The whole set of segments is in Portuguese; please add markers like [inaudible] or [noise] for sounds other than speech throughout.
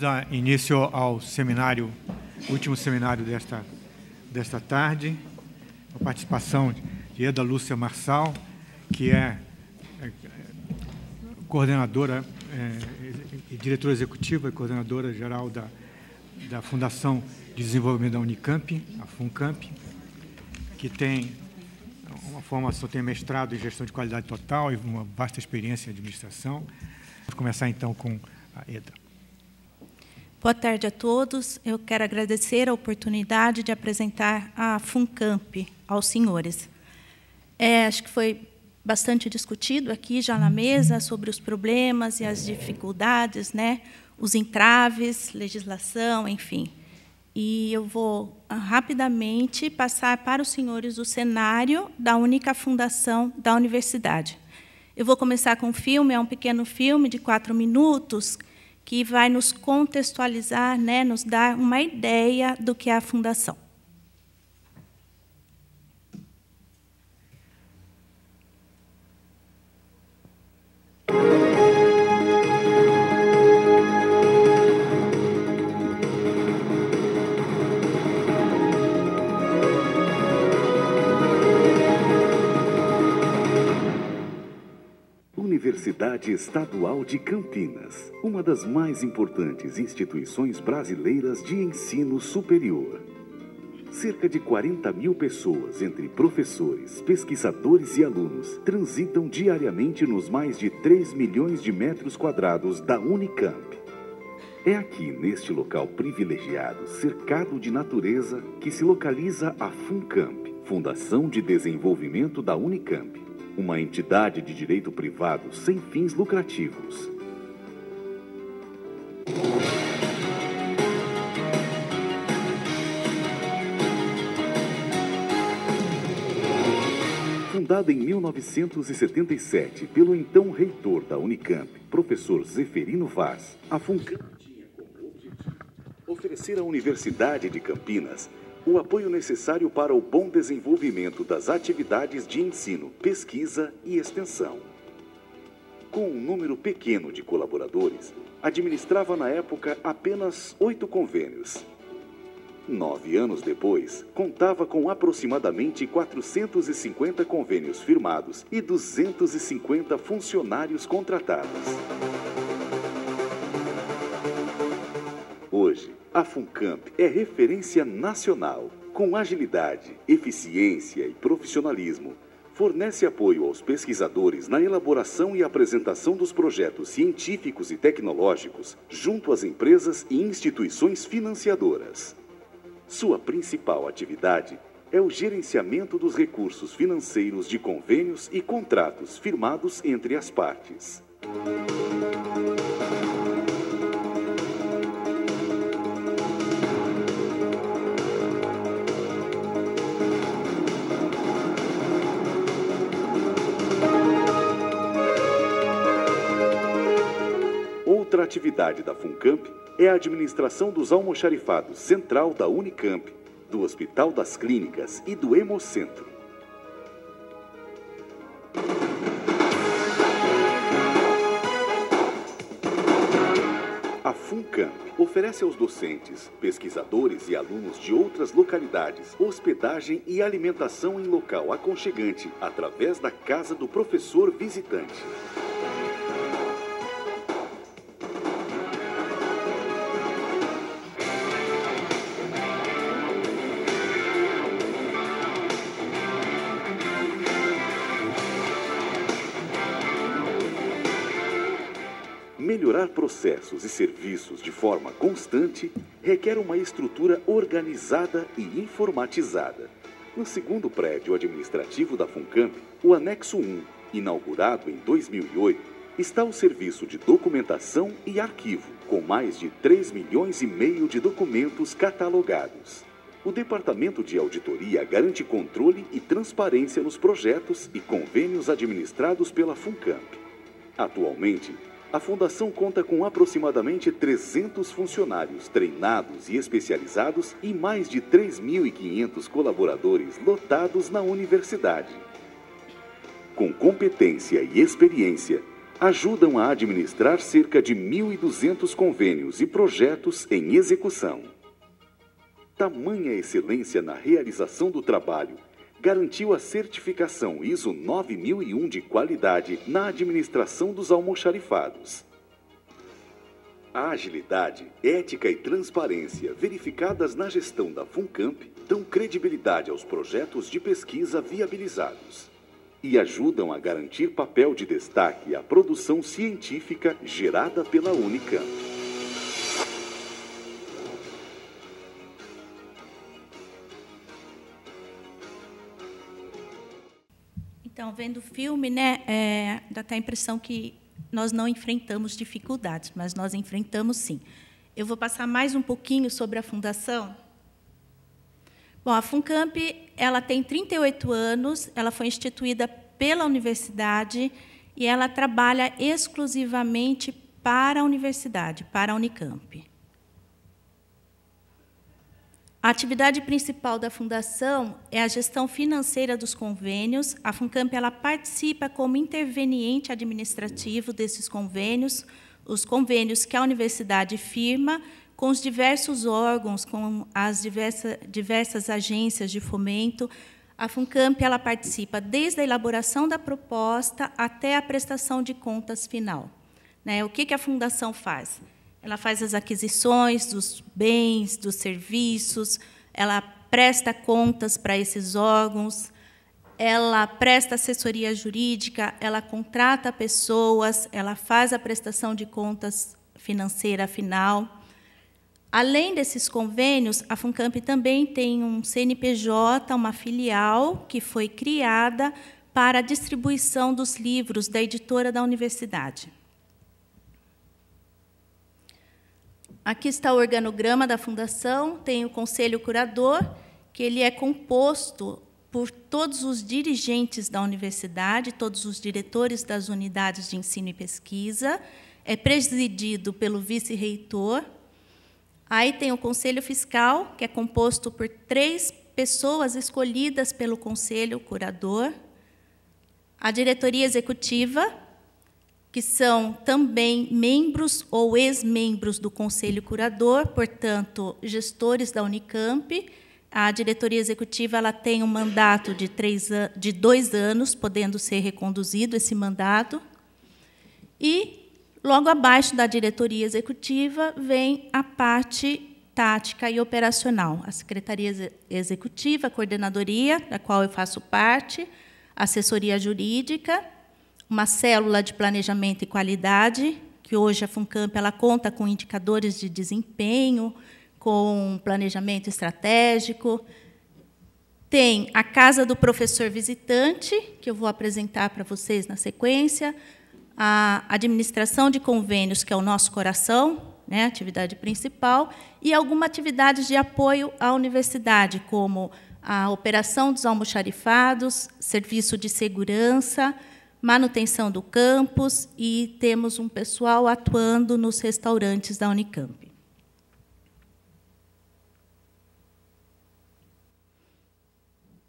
Vamos dar início ao seminário, último seminário desta, desta tarde, a participação de Eda Lúcia Marçal, que é, é coordenadora é, e é, diretora executiva e coordenadora geral da, da Fundação de Desenvolvimento da Unicamp, a FUNCAMP, que tem uma formação, tem mestrado em gestão de qualidade total e uma vasta experiência em administração. Vamos começar então com a Eda. Boa tarde a todos. Eu quero agradecer a oportunidade de apresentar a FUNCAMP aos senhores. É, acho que foi bastante discutido aqui já na mesa sobre os problemas e as dificuldades, né? os entraves, legislação, enfim. E eu vou ah, rapidamente passar para os senhores o cenário da única fundação da universidade. Eu vou começar com um filme, é um pequeno filme de quatro minutos, que vai nos contextualizar, né, nos dar uma ideia do que é a fundação. Universidade Estadual de Campinas, uma das mais importantes instituições brasileiras de ensino superior. Cerca de 40 mil pessoas, entre professores, pesquisadores e alunos, transitam diariamente nos mais de 3 milhões de metros quadrados da Unicamp. É aqui, neste local privilegiado, cercado de natureza, que se localiza a FUNCAMP, Fundação de Desenvolvimento da Unicamp, uma entidade de direito privado sem fins lucrativos. Fundada em 1977 pelo então reitor da Unicamp, professor Zeferino Vaz, a FUNCAM tinha como objetivo oferecer à Universidade de Campinas o apoio necessário para o bom desenvolvimento das atividades de ensino, pesquisa e extensão. Com um número pequeno de colaboradores, administrava na época apenas oito convênios. Nove anos depois, contava com aproximadamente 450 convênios firmados e 250 funcionários contratados. Hoje, a Funcamp é referência nacional. Com agilidade, eficiência e profissionalismo, fornece apoio aos pesquisadores na elaboração e apresentação dos projetos científicos e tecnológicos junto às empresas e instituições financiadoras. Sua principal atividade é o gerenciamento dos recursos financeiros de convênios e contratos firmados entre as partes. Música Outra atividade da Funcamp é a administração dos almoxarifados central da Unicamp, do Hospital das Clínicas e do Hemocentro. A FUNCAMP oferece aos docentes, pesquisadores e alunos de outras localidades hospedagem e alimentação em local aconchegante através da casa do professor visitante. Melhorar processos e serviços de forma constante requer uma estrutura organizada e informatizada. No segundo prédio administrativo da Funcamp, o anexo 1, inaugurado em 2008, está o serviço de documentação e arquivo, com mais de 3 milhões e meio de documentos catalogados. O Departamento de Auditoria garante controle e transparência nos projetos e convênios administrados pela Funcamp. Atualmente, a fundação conta com aproximadamente 300 funcionários treinados e especializados e mais de 3.500 colaboradores lotados na universidade. Com competência e experiência, ajudam a administrar cerca de 1.200 convênios e projetos em execução. Tamanha excelência na realização do trabalho garantiu a certificação ISO 9001 de qualidade na administração dos almoxarifados. A agilidade, ética e transparência verificadas na gestão da FUNCAMP dão credibilidade aos projetos de pesquisa viabilizados e ajudam a garantir papel de destaque à produção científica gerada pela Unicamp. vendo o filme, né, é, dá até a impressão que nós não enfrentamos dificuldades, mas nós enfrentamos sim. Eu vou passar mais um pouquinho sobre a fundação. Bom, a Funcamp ela tem 38 anos, ela foi instituída pela universidade e ela trabalha exclusivamente para a universidade, para a Unicamp. A atividade principal da Fundação é a gestão financeira dos convênios. A Funcamp ela participa como interveniente administrativo desses convênios, os convênios que a universidade firma com os diversos órgãos, com as diversa, diversas agências de fomento. A Funcamp ela participa desde a elaboração da proposta até a prestação de contas final. Né? O que, que a Fundação faz? Ela faz as aquisições dos bens, dos serviços, ela presta contas para esses órgãos, ela presta assessoria jurídica, ela contrata pessoas, ela faz a prestação de contas financeira final. Além desses convênios, a Funcamp também tem um CNPJ, uma filial que foi criada para a distribuição dos livros da editora da universidade. Aqui está o organograma da fundação, tem o conselho curador, que ele é composto por todos os dirigentes da universidade, todos os diretores das unidades de ensino e pesquisa, é presidido pelo vice-reitor. Aí tem o conselho fiscal, que é composto por três pessoas escolhidas pelo conselho curador, a diretoria executiva, que são também membros ou ex-membros do Conselho Curador, portanto, gestores da Unicamp. A diretoria executiva ela tem um mandato de, três, de dois anos, podendo ser reconduzido esse mandato. E, logo abaixo da diretoria executiva, vem a parte tática e operacional. A secretaria executiva, a coordenadoria, da qual eu faço parte, assessoria jurídica, uma célula de planejamento e qualidade, que hoje a Funcamp ela conta com indicadores de desempenho, com planejamento estratégico. Tem a Casa do Professor Visitante, que eu vou apresentar para vocês na sequência, a administração de convênios, que é o nosso coração, né, atividade principal, e alguma atividade de apoio à universidade, como a operação dos almoxarifados, serviço de segurança, manutenção do campus e temos um pessoal atuando nos restaurantes da Unicamp.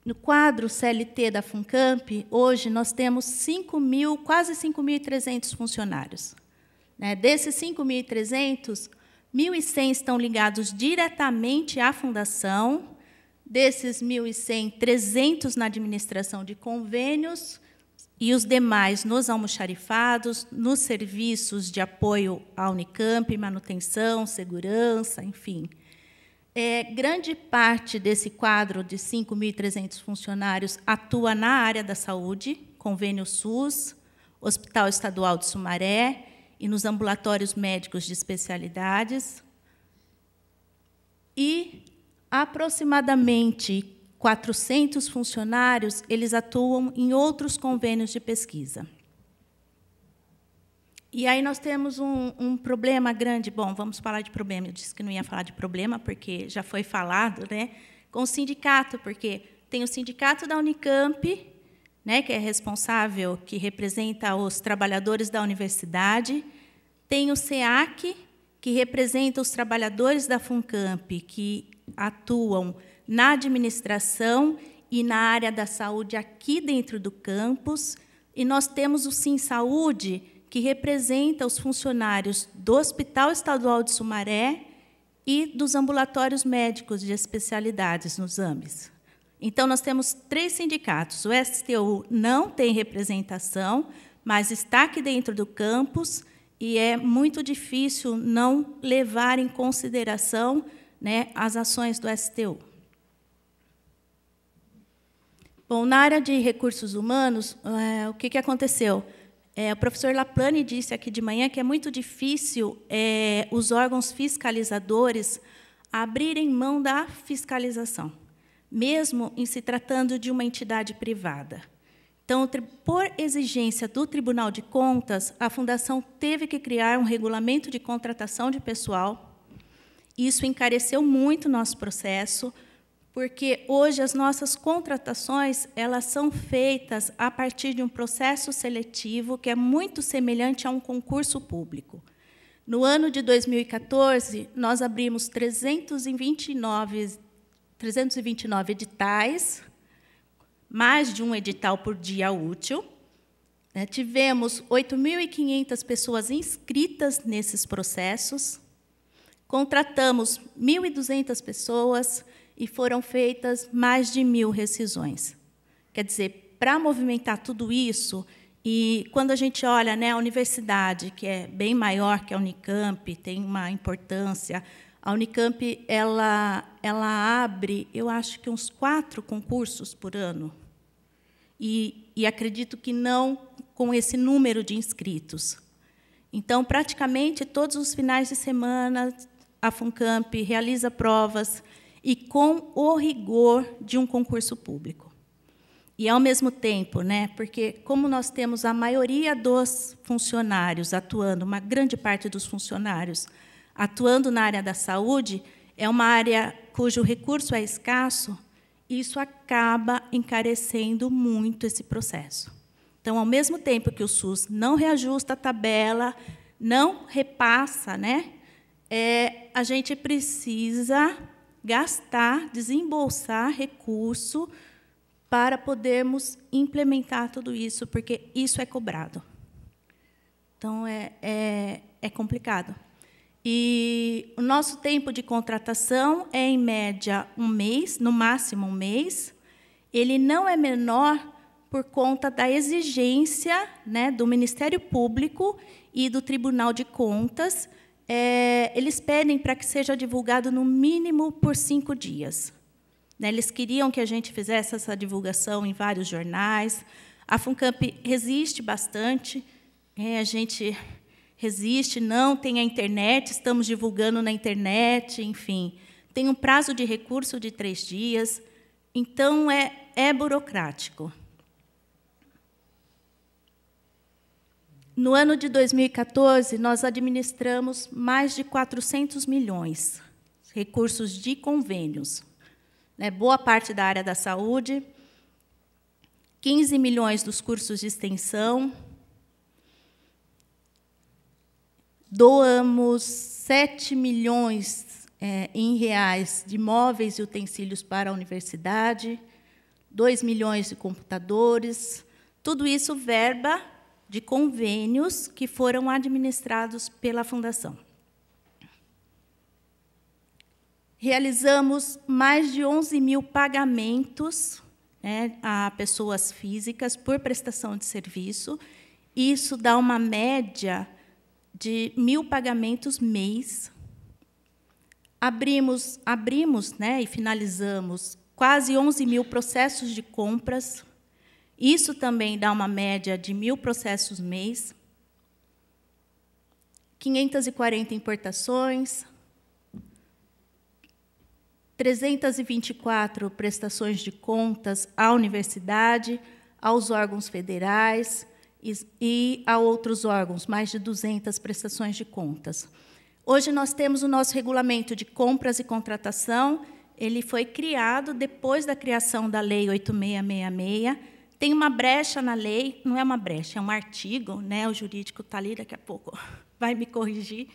No quadro CLT da Funcamp, hoje nós temos 5 mil, quase 5.300 funcionários. Né? Desses 5.300, 1.100 estão ligados diretamente à fundação, desses 1.100, 300 na administração de convênios, e os demais nos almoxarifados, nos serviços de apoio à Unicamp, manutenção, segurança, enfim. É, grande parte desse quadro de 5.300 funcionários atua na área da saúde, convênio SUS, Hospital Estadual de Sumaré e nos ambulatórios médicos de especialidades. E aproximadamente 400 funcionários, eles atuam em outros convênios de pesquisa. E aí nós temos um, um, problema grande. Bom, vamos falar de problema. Eu disse que não ia falar de problema, porque já foi falado, né? Com o sindicato, porque tem o sindicato da Unicamp, né, que é responsável, que representa os trabalhadores da universidade, tem o SEAC, que representa os trabalhadores da FUNCAMP, que atuam na administração e na área da saúde aqui dentro do campus. E nós temos o Sim Saúde, que representa os funcionários do Hospital Estadual de Sumaré e dos ambulatórios médicos de especialidades nos AMES. Então, nós temos três sindicatos. O STU não tem representação, mas está aqui dentro do campus e é muito difícil não levar em consideração né, as ações do STU. Bom, na área de recursos humanos, é, o que, que aconteceu? É, o professor Laplane disse aqui de manhã que é muito difícil é, os órgãos fiscalizadores abrirem mão da fiscalização, mesmo em se tratando de uma entidade privada. Então, por exigência do Tribunal de Contas, a Fundação teve que criar um regulamento de contratação de pessoal. Isso encareceu muito o nosso processo porque hoje as nossas contratações elas são feitas a partir de um processo seletivo que é muito semelhante a um concurso público. No ano de 2014, nós abrimos 329, 329 editais, mais de um edital por dia útil. Né? Tivemos 8.500 pessoas inscritas nesses processos, contratamos 1.200 pessoas, e foram feitas mais de mil rescisões. Quer dizer, para movimentar tudo isso, e quando a gente olha né, a universidade, que é bem maior que a Unicamp, tem uma importância, a Unicamp ela, ela abre, eu acho que uns quatro concursos por ano. E, e acredito que não com esse número de inscritos. Então, praticamente todos os finais de semana, a FUNCAMP realiza provas e com o rigor de um concurso público. E, ao mesmo tempo, né, porque, como nós temos a maioria dos funcionários atuando, uma grande parte dos funcionários atuando na área da saúde, é uma área cujo recurso é escasso, isso acaba encarecendo muito esse processo. Então, ao mesmo tempo que o SUS não reajusta a tabela, não repassa, né, é, a gente precisa gastar, desembolsar recurso para podermos implementar tudo isso, porque isso é cobrado. Então, é, é, é complicado. E o nosso tempo de contratação é, em média, um mês, no máximo um mês. Ele não é menor por conta da exigência né, do Ministério Público e do Tribunal de Contas é, eles pedem para que seja divulgado no mínimo por cinco dias. Né, eles queriam que a gente fizesse essa divulgação em vários jornais. A Funcamp resiste bastante, é, a gente resiste, não tem a internet, estamos divulgando na internet, enfim. Tem um prazo de recurso de três dias, então é, é burocrático. No ano de 2014, nós administramos mais de 400 milhões de recursos de convênios. Né, boa parte da área da saúde, 15 milhões dos cursos de extensão. Doamos 7 milhões é, em reais de móveis e utensílios para a universidade, 2 milhões de computadores. Tudo isso verba de convênios que foram administrados pela Fundação. Realizamos mais de 11 mil pagamentos né, a pessoas físicas por prestação de serviço. Isso dá uma média de mil pagamentos mês. Abrimos, abrimos né, e finalizamos quase 11 mil processos de compras isso também dá uma média de mil processos mês, 540 importações, 324 prestações de contas à universidade, aos órgãos federais e a outros órgãos, mais de 200 prestações de contas. Hoje nós temos o nosso regulamento de compras e contratação, ele foi criado depois da criação da Lei 8666, tem uma brecha na lei, não é uma brecha, é um artigo, né? o jurídico está ali, daqui a pouco [laughs] vai me corrigir.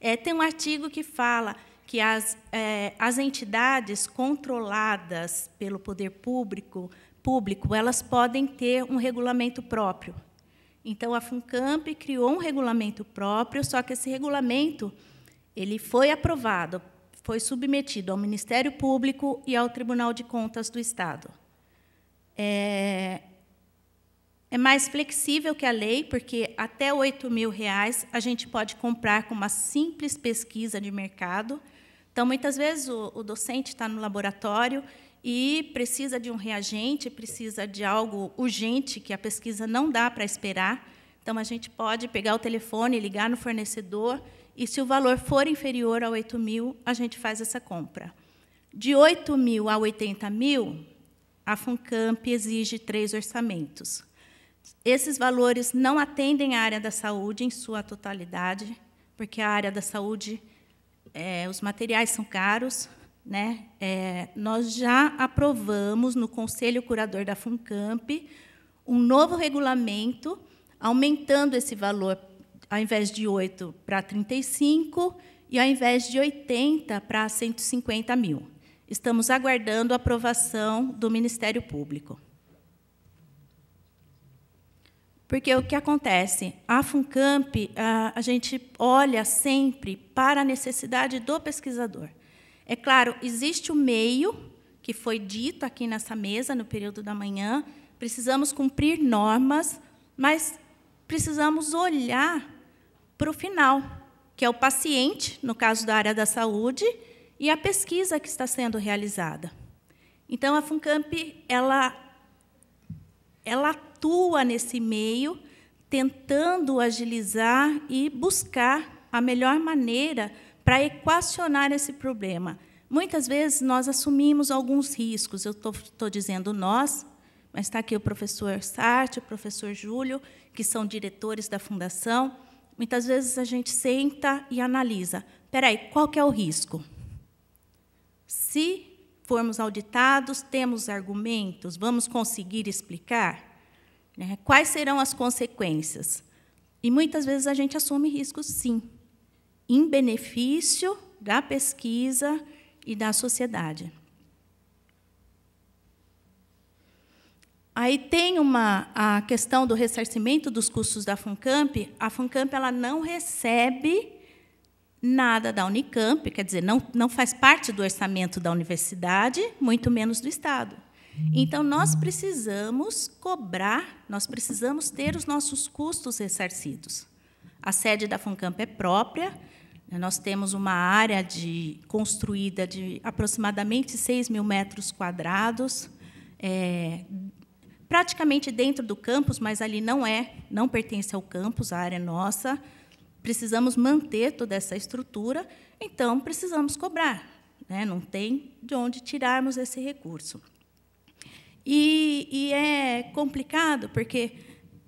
É, tem um artigo que fala que as, é, as entidades controladas pelo poder público, público, elas podem ter um regulamento próprio. Então, a FUNCAMP criou um regulamento próprio, só que esse regulamento ele foi aprovado, foi submetido ao Ministério Público e ao Tribunal de Contas do Estado. É, é mais flexível que a lei, porque até 8 mil reais a gente pode comprar com uma simples pesquisa de mercado. Então, muitas vezes, o, o docente está no laboratório e precisa de um reagente, precisa de algo urgente que a pesquisa não dá para esperar. Então, a gente pode pegar o telefone, ligar no fornecedor, e se o valor for inferior a 8 mil, a gente faz essa compra. De 8 mil a 80 mil, a FUNCAMP exige três orçamentos. Esses valores não atendem à área da saúde em sua totalidade, porque a área da saúde, é, os materiais são caros. Né? É, nós já aprovamos no Conselho Curador da FUNCAMP um novo regulamento, aumentando esse valor, ao invés de 8 para 35 e ao invés de 80 para 150 mil. Estamos aguardando a aprovação do Ministério Público. Porque o que acontece? A FUNCAMP, a, a gente olha sempre para a necessidade do pesquisador. É claro, existe o meio que foi dito aqui nessa mesa no período da manhã, precisamos cumprir normas, mas precisamos olhar para o final, que é o paciente, no caso da área da saúde, e a pesquisa que está sendo realizada. Então, a FUNCAMP, ela, ela atua nesse meio, tentando agilizar e buscar a melhor maneira para equacionar esse problema. Muitas vezes nós assumimos alguns riscos, eu estou dizendo nós, mas está aqui o professor Sartre, o professor Júlio, que são diretores da fundação. Muitas vezes a gente senta e analisa. Espera aí, qual que é o risco? Se formos auditados, temos argumentos, vamos conseguir explicar? Né? Quais serão as consequências? E muitas vezes a gente assume riscos, sim, em benefício da pesquisa e da sociedade. Aí tem uma a questão do ressarcimento dos custos da Funcamp. A Funcamp ela não recebe nada da Unicamp, quer dizer, não, não faz parte do orçamento da universidade, muito menos do Estado. Então, nós precisamos cobrar, nós precisamos ter os nossos custos ressarcidos. A sede da FUNCAMP é própria, né, nós temos uma área de, construída de aproximadamente 6 mil metros quadrados, é, praticamente dentro do campus, mas ali não é, não pertence ao campus, a área é nossa. Precisamos manter toda essa estrutura, então precisamos cobrar. Né? Não tem de onde tirarmos esse recurso. E, e é complicado porque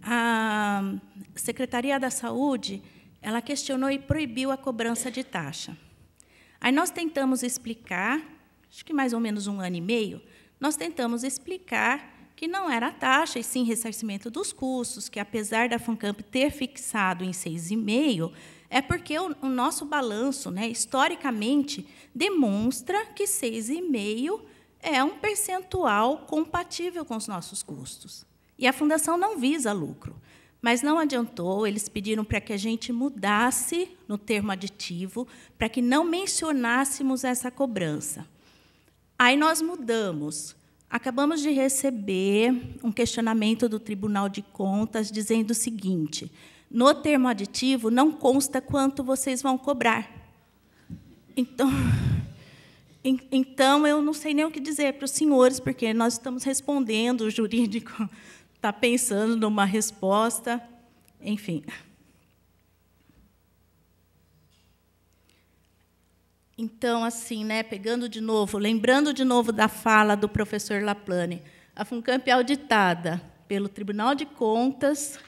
a Secretaria da Saúde ela questionou e proibiu a cobrança de taxa. Aí nós tentamos explicar, acho que mais ou menos um ano e meio, nós tentamos explicar que não era taxa, e sim ressarcimento dos custos, que apesar da FUNCAMP ter fixado em 6,5, é porque o, o nosso balanço, né, historicamente, demonstra que 6,5 é um percentual compatível com os nossos custos. E a fundação não visa lucro, mas não adiantou, eles pediram para que a gente mudasse no termo aditivo, para que não mencionássemos essa cobrança. Aí nós mudamos. Acabamos de receber um questionamento do Tribunal de Contas dizendo o seguinte: no termo aditivo não consta quanto vocês vão cobrar. Então, [laughs] Então, eu não sei nem o que dizer para os senhores, porque nós estamos respondendo, o jurídico está [laughs] pensando numa resposta, enfim. Então, assim, né, pegando de novo, lembrando de novo da fala do professor Laplane, a Funcamp é auditada pelo Tribunal de Contas,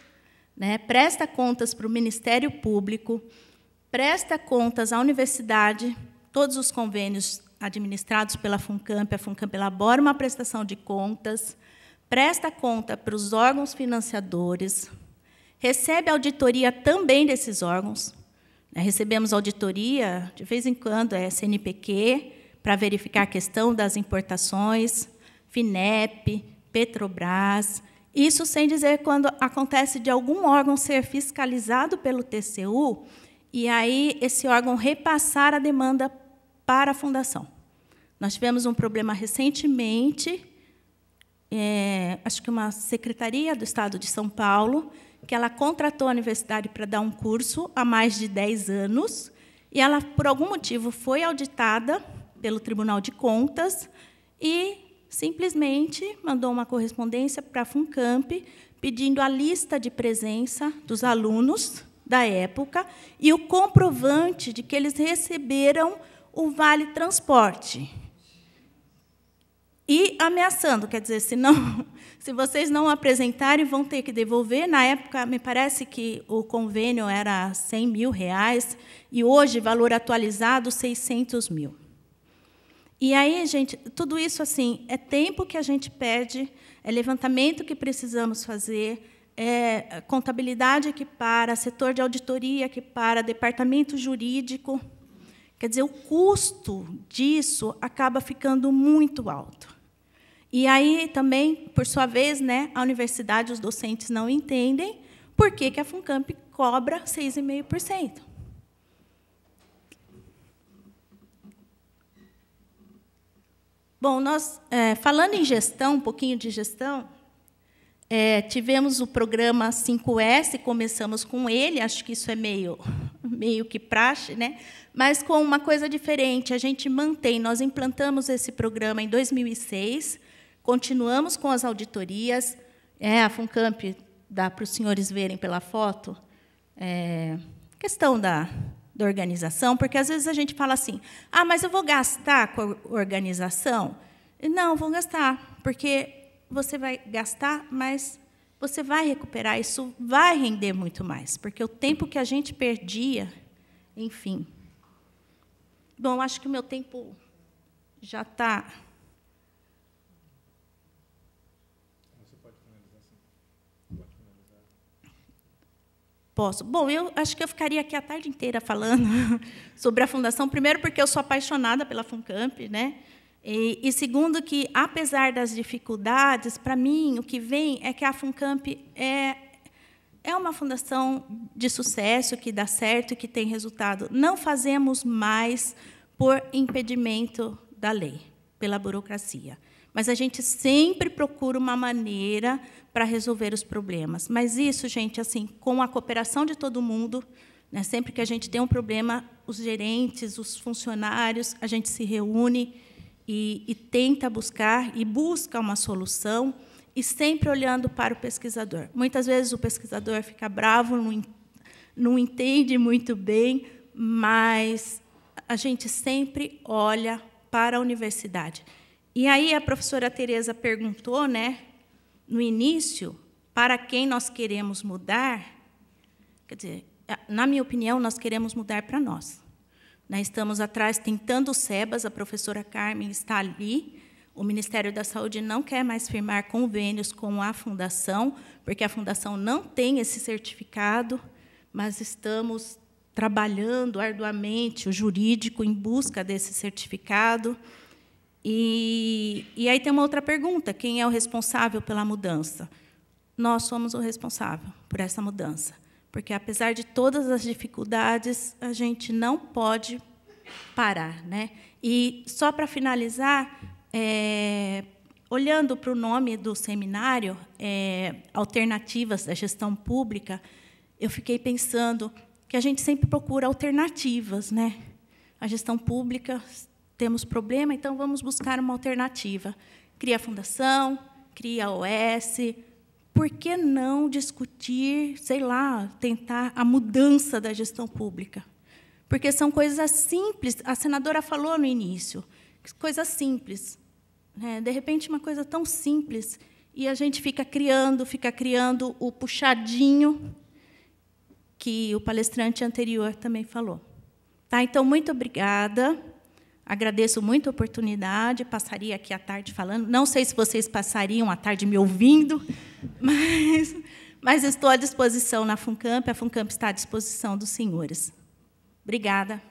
né, presta contas para o Ministério Público, presta contas à universidade, todos os convênios administrados pela FUNCAMP, a FUNCAMP elabora uma prestação de contas, presta conta para os órgãos financiadores, recebe auditoria também desses órgãos. Né? Recebemos auditoria, de vez em quando, é CNPq, para verificar a questão das importações, FINEP, Petrobras, isso sem dizer quando acontece de algum órgão ser fiscalizado pelo TCU e aí esse órgão repassar a demanda para a fundação. Nós tivemos um problema recentemente, é, acho que uma secretaria do Estado de São Paulo, que ela contratou a universidade para dar um curso há mais de 10 anos, e ela, por algum motivo, foi auditada pelo Tribunal de Contas e simplesmente mandou uma correspondência para a Funcamp pedindo a lista de presença dos alunos da época e o comprovante de que eles receberam o vale transporte e ameaçando, quer dizer, se não, [laughs] se vocês não apresentarem, vão ter que devolver. Na época, me parece que o convênio era 100 mil reais e hoje valor atualizado 600 mil. E aí, gente, tudo isso assim é tempo que a gente perde, é levantamento que precisamos fazer, é contabilidade que para, setor de auditoria que para, departamento jurídico. Quer dizer, o custo disso acaba ficando muito alto. E aí também, por sua vez, né, a universidade, os docentes não entendem por que, que a FUNCAMP cobra 6,5%. Bom, nós, é, falando em gestão, um pouquinho de gestão, é, tivemos o programa 5S, começamos com ele, acho que isso é meio, [laughs] meio que praxe, né? mas com uma coisa diferente, a gente mantém, nós implantamos esse programa em 2006, Continuamos com as auditorias. É, a FUNCAMP, dá para os senhores verem pela foto, é, questão da, da organização, porque às vezes a gente fala assim: ah, mas eu vou gastar com a organização? Não, vou gastar, porque você vai gastar, mas você vai recuperar, isso vai render muito mais, porque o tempo que a gente perdia, enfim. Bom, acho que o meu tempo já está Posso. Bom, eu acho que eu ficaria aqui a tarde inteira falando [laughs] sobre a fundação. Primeiro, porque eu sou apaixonada pela Funcamp, né? E, e segundo, que apesar das dificuldades, para mim o que vem é que a Funcamp é é uma fundação de sucesso que dá certo e que tem resultado. Não fazemos mais por impedimento da lei pela burocracia. Mas a gente sempre procura uma maneira para resolver os problemas. Mas isso, gente, assim, com a cooperação de todo mundo, né, sempre que a gente tem um problema, os gerentes, os funcionários, a gente se reúne e, e tenta buscar e busca uma solução e sempre olhando para o pesquisador. Muitas vezes o pesquisador fica bravo, não, não entende muito bem, mas a gente sempre olha para a universidade. E aí a professora Tereza perguntou, né, no início, para quem nós queremos mudar? Quer dizer, na minha opinião, nós queremos mudar para nós. Nós né, estamos atrás tentando o SEBAS, a professora Carmen está ali. O Ministério da Saúde não quer mais firmar convênios com a fundação, porque a fundação não tem esse certificado, mas estamos trabalhando arduamente o jurídico em busca desse certificado. E, e aí tem uma outra pergunta: quem é o responsável pela mudança? Nós somos o responsável por essa mudança, porque apesar de todas as dificuldades, a gente não pode parar, né? E só para finalizar, é, olhando para o nome do seminário, é, alternativas da gestão pública, eu fiquei pensando que a gente sempre procura alternativas, né? A gestão pública temos problema, então vamos buscar uma alternativa. Cria a fundação, cria a OS. Por que não discutir, sei lá, tentar a mudança da gestão pública? Porque são coisas simples. A senadora falou no início, coisas simples. Né? De repente, uma coisa tão simples e a gente fica criando, fica criando o puxadinho que o palestrante anterior também falou. Tá, então, muito obrigada. Agradeço muito a oportunidade. Passaria aqui a tarde falando. Não sei se vocês passariam a tarde me ouvindo, [laughs] mas, mas estou à disposição na FUNCAMP. A FUNCAMP está à disposição dos senhores. Obrigada.